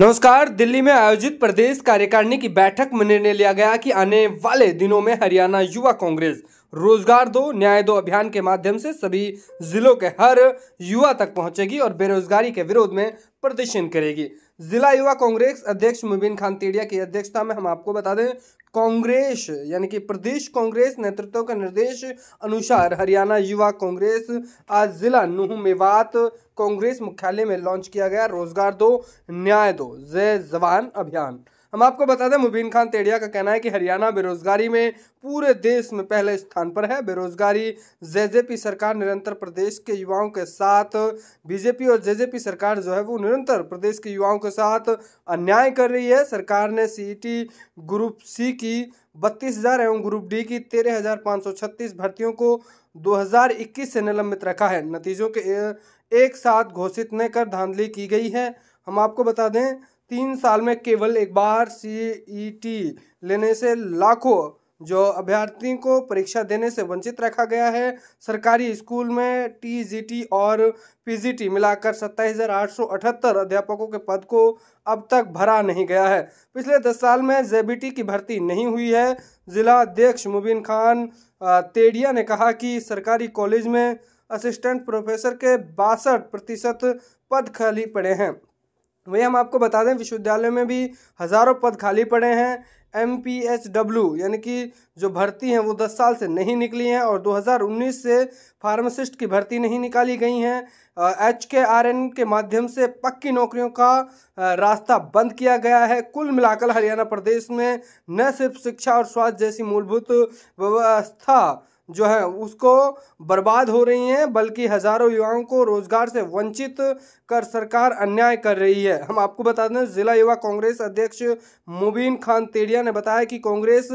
नमस्कार दिल्ली में आयोजित प्रदेश कार्यकारिणी की बैठक में निर्णय लिया गया कि आने वाले दिनों में हरियाणा युवा कांग्रेस रोजगार दो न्याय दो अभियान के माध्यम से सभी जिलों के हर युवा तक पहुंचेगी और बेरोजगारी के विरोध में प्रदर्शन करेगी जिला युवा कांग्रेस अध्यक्ष मुबीन खान तेड़िया की अध्यक्षता में हम आपको बता दें कांग्रेस यानी कि प्रदेश कांग्रेस नेतृत्व का निर्देश अनुसार हरियाणा युवा कांग्रेस आज जिला नूह मेवात कांग्रेस मुख्यालय में लॉन्च किया गया रोजगार दो न्याय दो जय जवान अभियान हम आपको बता दें मुबीन खान तेड़िया का कहना है कि हरियाणा बेरोजगारी में पूरे देश में पहले स्थान पर है बेरोजगारी जेजेपी सरकार निरंतर प्रदेश के युवाओं के साथ बीजेपी और जेजेपी सरकार जो है वो निरंतर प्रदेश के युवाओं के साथ अन्याय कर रही है सरकार ने टी ग्रुप सी की बत्तीस हज़ार एवं ग्रुप डी की तेरह हज़ार पाँच सौ छत्तीस भर्तियों को 2021 से निलंबित रखा है नतीजों के एक साथ घोषित न कर धांधली की गई है हम आपको बता दें तीन साल में केवल एक बार सी e लेने से लाखों जो अभ्यर्थी को परीक्षा देने से वंचित रखा गया है सरकारी स्कूल में टीजीटी और पीजीटी मिलाकर सत्ताईस अध्यापकों के पद को अब तक भरा नहीं गया है पिछले दस साल में जेबीटी की भर्ती नहीं हुई है जिला अध्यक्ष मुबीन खान तेडिया ने कहा कि सरकारी कॉलेज में असिस्टेंट प्रोफेसर के बासठ प्रतिशत पद खाली पड़े हैं वही हम आपको बता दें विश्वविद्यालय में भी हज़ारों पद खाली पड़े हैं एम पी एच डब्ल्यू यानी कि जो भर्ती हैं वो दस साल से नहीं निकली हैं और 2019 से फार्मासिस्ट की भर्ती नहीं निकाली गई हैं एच के आर एन के माध्यम से पक्की नौकरियों का रास्ता बंद किया गया है कुल मिलाकर हरियाणा प्रदेश में न सिर्फ शिक्षा और स्वास्थ्य जैसी मूलभूत व्यवस्था जो है उसको बर्बाद हो रही हैं बल्कि हज़ारों युवाओं को रोज़गार से वंचित कर सरकार अन्याय कर रही है हम आपको बता दें जिला युवा कांग्रेस अध्यक्ष मुबीन खान तेड़िया ने बताया कि कांग्रेस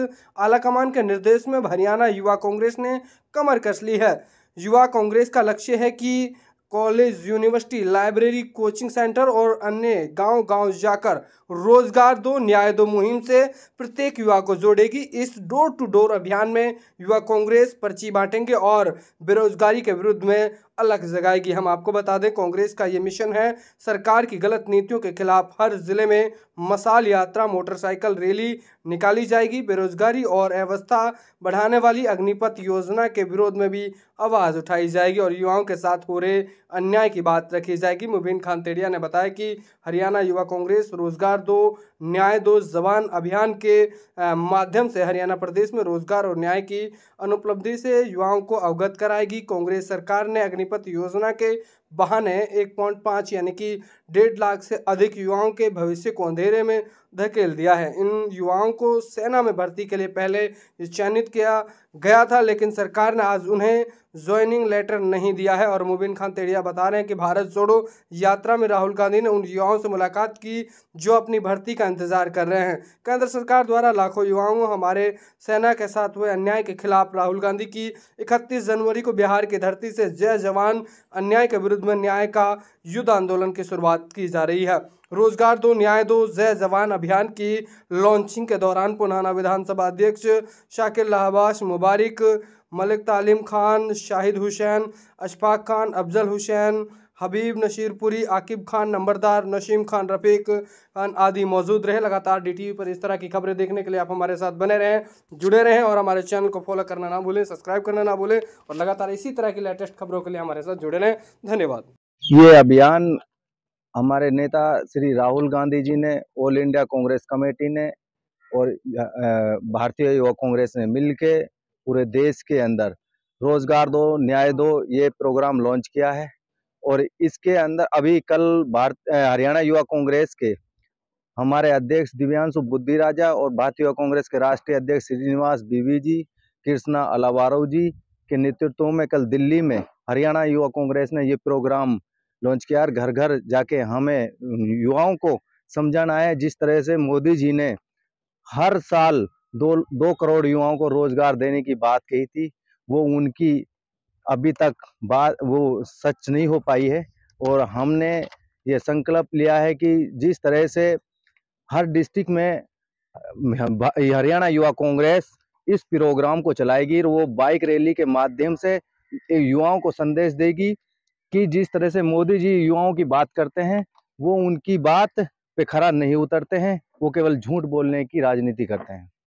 आलाकमान के निर्देश में हरियाणा युवा कांग्रेस ने कमर कस ली है युवा कांग्रेस का लक्ष्य है कि college university library coaching centre और अन्य गांव गांव जाकर रोजगार दो न्याय दो मुहिम से प्रत्येक युवा को जोड़ेगी इस डोर टू डोर अभियान में युवा कांग्रेस पर्ची बांटेंगे और बेरोजगारी के विरुद्ध में अलग जगाएगी हम आपको बता दें कांग्रेस का ये मिशन है सरकार की गलत नीतियों के खिलाफ हर जिले में मसाल यात्रा मोटरसाइकिल रैली निकाली जाएगी बेरोजगारी और अवस्था बढ़ाने वाली अग्निपथ योजना के विरोध में भी आवाज़ उठाई जाएगी और युवाओं के साथ हो रहे अन्याय की बात रखी जाएगी मुबीन खान तेड़िया ने बताया कि हरियाणा युवा कांग्रेस रोजगार दो न्याय दो जवान अभियान के माध्यम से हरियाणा प्रदेश में रोजगार और न्याय की अनुपलब्धि से युवाओं को अवगत कराएगी कांग्रेस सरकार ने अग्निपथ पानीपत योजना के बहाने एक पॉइंट पाँच यानी कि डेढ़ लाख से अधिक युवाओं के भविष्य को अंधेरे में धकेल दिया है इन युवाओं को सेना में भर्ती के लिए पहले चयनित किया गया था लेकिन सरकार ने आज उन्हें ज्वाइनिंग लेटर नहीं दिया है और मुबिन खान तेड़िया बता रहे हैं कि भारत जोड़ो यात्रा में राहुल गांधी ने उन युवाओं से मुलाकात की जो अपनी भर्ती का इंतजार कर रहे हैं केंद्र सरकार द्वारा लाखों युवाओं हमारे सेना के साथ हुए अन्याय के खिलाफ राहुल गांधी की इकतीस जनवरी को बिहार की धरती से जय जवान अन्याय के विरुद्ध में न्याय का युद्ध आंदोलन की शुरुआत की जा रही है रोजगार दो न्याय दो जय जवान अभियान की लॉन्चिंग के दौरान पुनाना विधानसभा अध्यक्ष शाकिर लहबाश मुबारक मलिक तालीम खान शाहिद हुसैन अशफाक खान अफजल हुसैन हबीब नशीरपुरी आकिब खान नंबरदार नशीम खान रफ़ीक खान आदि मौजूद रहे लगातार डी पर इस तरह की खबरें देखने के लिए आप हमारे साथ बने रहें जुड़े रहें और हमारे चैनल को फॉलो करना ना भूलें सब्सक्राइब करना ना भूलें और लगातार इसी तरह की लेटेस्ट खबरों के लिए हमारे साथ जुड़े रहें धन्यवाद ये अभियान हमारे नेता श्री राहुल गांधी जी ने ऑल इंडिया कांग्रेस कमेटी ने और भारतीय युवा कांग्रेस ने मिल के पूरे देश के अंदर रोज़गार दो न्याय दो ये प्रोग्राम लॉन्च किया है और इसके अंदर अभी कल भारत हरियाणा युवा कांग्रेस के हमारे अध्यक्ष दिव्यांशु बुद्धि राजा और भारतीय युवा कांग्रेस के राष्ट्रीय अध्यक्ष श्रीनिवास बीवी जी कृष्णा अलावारो जी के नेतृत्व में कल दिल्ली में हरियाणा युवा कांग्रेस ने ये प्रोग्राम लॉन्च किया घर घर जाके हमें युवाओं को समझाना है जिस तरह से मोदी जी ने हर साल दो दो करोड़ युवाओं को रोजगार देने की बात कही थी वो उनकी अभी तक बात वो सच नहीं हो पाई है और हमने ये संकल्प लिया है कि जिस तरह से हर डिस्ट्रिक्ट में हरियाणा युवा कांग्रेस इस प्रोग्राम को चलाएगी और वो बाइक रैली के माध्यम से युवाओं को संदेश देगी कि जिस तरह से मोदी जी युवाओं की बात करते हैं वो उनकी बात पे खरा नहीं उतरते हैं वो केवल झूठ बोलने की राजनीति करते हैं